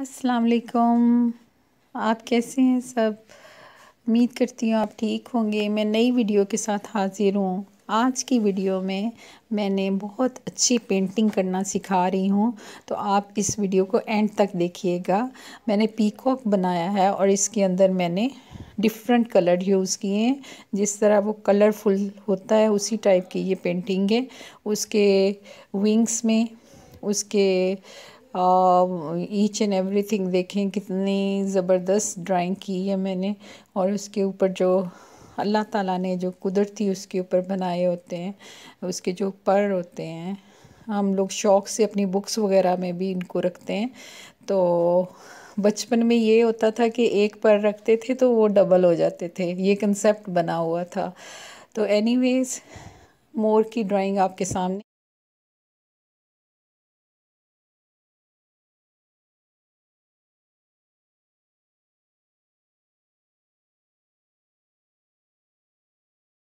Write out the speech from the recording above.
अस्सलाम वालेकुम आप कैसे हैं सब उम्मीद करती हूँ आप ठीक होंगे मैं नई वीडियो के साथ हाज़िर हूँ आज की वीडियो में मैंने बहुत अच्छी पेंटिंग करना सिखा रही हूँ तो आप इस वीडियो को एंड तक देखिएगा मैंने पीकॉक बनाया है और इसके अंदर मैंने डिफरेंट कलर यूज़ किए हैं जिस तरह वो कलरफुल होता है उसी टाइप की ये पेंटिंग है उसके विंग्स में उसके ईच एंड एवरी थिंग देखें कितनी ज़बरदस्त ड्राइंग की है मैंने और उसके ऊपर जो अल्लाह ताला ने जो कुदरती उसके ऊपर बनाए होते हैं उसके जो पर होते हैं हम लोग शौक़ से अपनी बुक्स वगैरह में भी इनको रखते हैं तो बचपन में ये होता था कि एक पर रखते थे तो वो डबल हो जाते थे ये कंसेप्ट बना हुआ था तो एनीवेज़ मोर की ड्राइंग आपके सामने